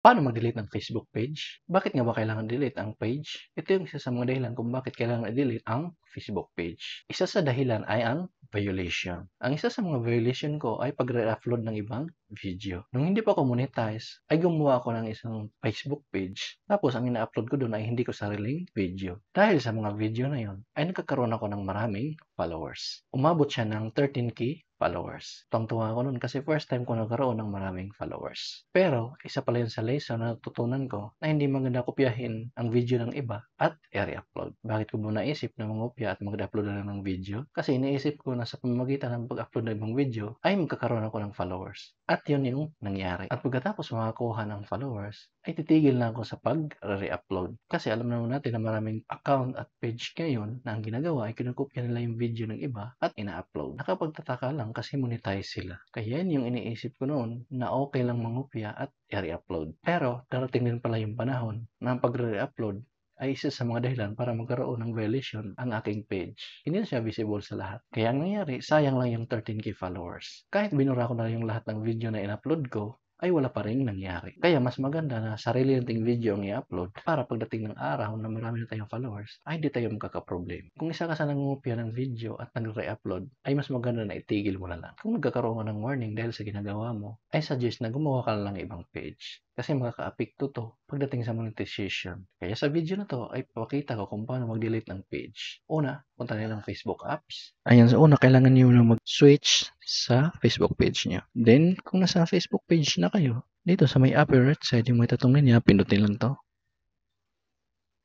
Paano mag-delete ng Facebook page? Bakit nga ba kailangan delete ang page? Ito yung isa sa mga dahilan kung bakit kailangan i-delete ang Facebook page. Isa sa dahilan ay ang violation. Ang isa sa mga violation ko ay pag-re-upload ng ibang video. Nung hindi pa ako monetize, ay gumawa ako ng isang Facebook page. Tapos ang ina-upload ko doon ay hindi ko sariling video. Dahil sa mga video na yon, ay nagkakaroon ako ng maraming followers. Umabot siya ng 13k followers. tuwang ako nun kasi first time ko nagkaroon ng maraming followers. Pero, isa pala yun sa lesson na natutunan ko na hindi maganda kopyahin ang video ng iba at i-upload. Bakit ko mo naisip na mangopya at mag-upload na lang ng video? Kasi iniisip ko na sa pamamagitan ng pag-upload ng ibang video ay magkakaroon ako ng followers. At yun yung nangyari. At pagkatapos makakuha ng followers, ay titigil na ako sa pag-re-upload. Kasi alam naman natin na maraming account at page ngayon na ang ginagawa ay kinukopya nila yung video ng iba at ina-upload. Nakapagtataka lang kasi monetize sila. Kaya yun yung iniisip ko noon na okay lang mangopya at i-re-upload. Pero darating din pala yung panahon na pag-re-upload ay isa sa mga dahilan para magkaroon ng relasyon ang aking page. Hindi na siya visible sa lahat. Kaya ang nangyari, sayang lang yung 13k followers. Kahit binura ko na yung lahat ng video na in-upload ko, ay wala pa rin nangyari. Kaya mas maganda na sarili nating video ang i-upload para pagdating ng araw na marami na tayong followers, ay hindi tayo magkakaproblem. Kung isa ka sa nangungupya ng video at nagre-upload, ay mas maganda na itigil mo na lang. Kung nagkakaroon ka ng warning dahil sa ginagawa mo, ay suggest na gumawa ka lang ng ibang page. Kasi makaka-apekto to pagdating sa monetization. Kaya sa video na to ay pakita ko kung paano mag-delete ng page. Una, punta nila ng Facebook apps. Ayan, so una, kailangan nyo mag-switch sa Facebook page niya. Then, kung nasa Facebook page na kayo, dito sa may upper right side, yung may tatong linya, pindutin lang to.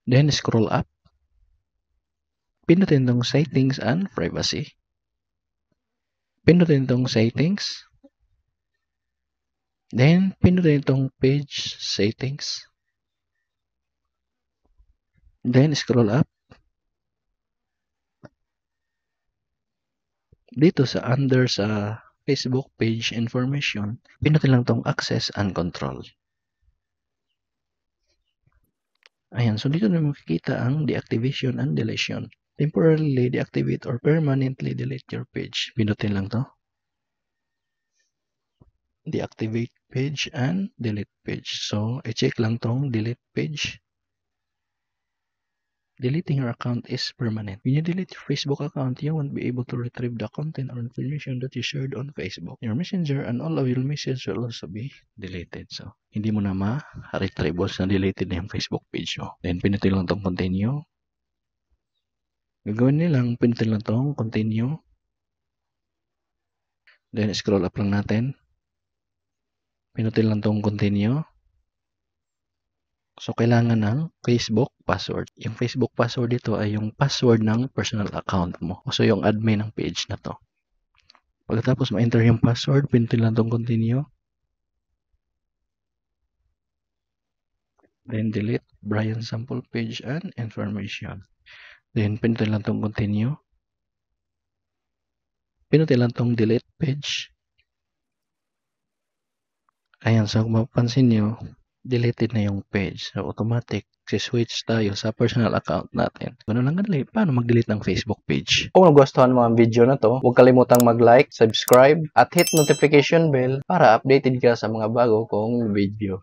Then, scroll up. Pindutin tong settings and privacy. Pindutin tong settings. Then, pindutin tong page settings. Then, scroll up. dito sa under sa Facebook page information, pinutin lang tong access and control. Ayan, so dito na makikita ang deactivation and deletion. Temporarily deactivate or permanently delete your page. Pinutin lang to. Deactivate page and delete page. So, i-check lang tong delete page deleting your account is permanent. When you delete your Facebook account, you won't be able to retrieve the content or information that you shared on Facebook. Your messenger and all of your messages will also be deleted. So, hindi mo na ma-retrieve once na deleted na yung Facebook page mo. Then, pinutin lang itong continue. Gagawin nilang pinutin lang itong continue. Then, scroll up lang natin. Pinutin lang itong continue. So, kailangan ng Facebook password. Yung Facebook password dito ay yung password ng personal account mo. So, yung admin ng page na to. Pagkatapos ma-enter yung password, pindutin lang itong continue. Then, delete Brian sample page and information. Then, pindutin lang itong continue. Pindutin lang itong delete page. Ayan, so kung mapapansin nyo, deleted na yung page. So, automatic, si-switch tayo sa personal account natin. Ganun lang kadali, paano mag-delete ng Facebook page. Kung nagustuhan mo ang video na to, huwag kalimutang mag-like, subscribe, at hit notification bell para updated ka sa mga bago kong video.